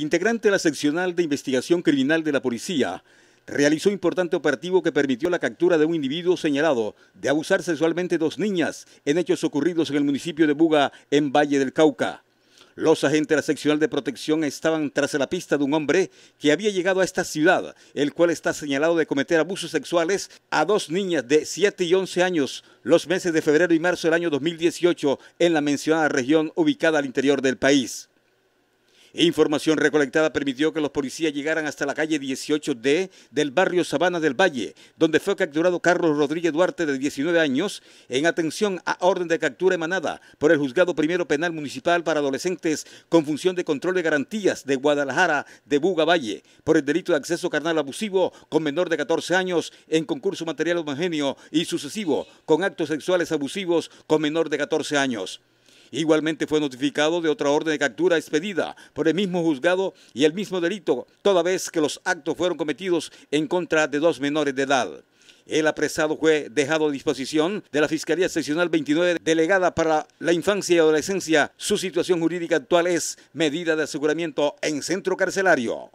integrante de la seccional de investigación criminal de la policía, realizó un importante operativo que permitió la captura de un individuo señalado de abusar sexualmente dos niñas en hechos ocurridos en el municipio de Buga, en Valle del Cauca. Los agentes de la seccional de protección estaban tras la pista de un hombre que había llegado a esta ciudad, el cual está señalado de cometer abusos sexuales a dos niñas de 7 y 11 años los meses de febrero y marzo del año 2018 en la mencionada región ubicada al interior del país. Información recolectada permitió que los policías llegaran hasta la calle 18D del barrio Sabana del Valle, donde fue capturado Carlos Rodríguez Duarte de 19 años en atención a orden de captura emanada por el Juzgado Primero Penal Municipal para Adolescentes con función de control de garantías de Guadalajara de Buga Valle por el delito de acceso carnal abusivo con menor de 14 años en concurso material homogéneo y sucesivo con actos sexuales abusivos con menor de 14 años. Igualmente fue notificado de otra orden de captura expedida por el mismo juzgado y el mismo delito, toda vez que los actos fueron cometidos en contra de dos menores de edad. El apresado fue dejado a disposición de la Fiscalía Seccional 29, delegada para la infancia y adolescencia. Su situación jurídica actual es medida de aseguramiento en centro carcelario.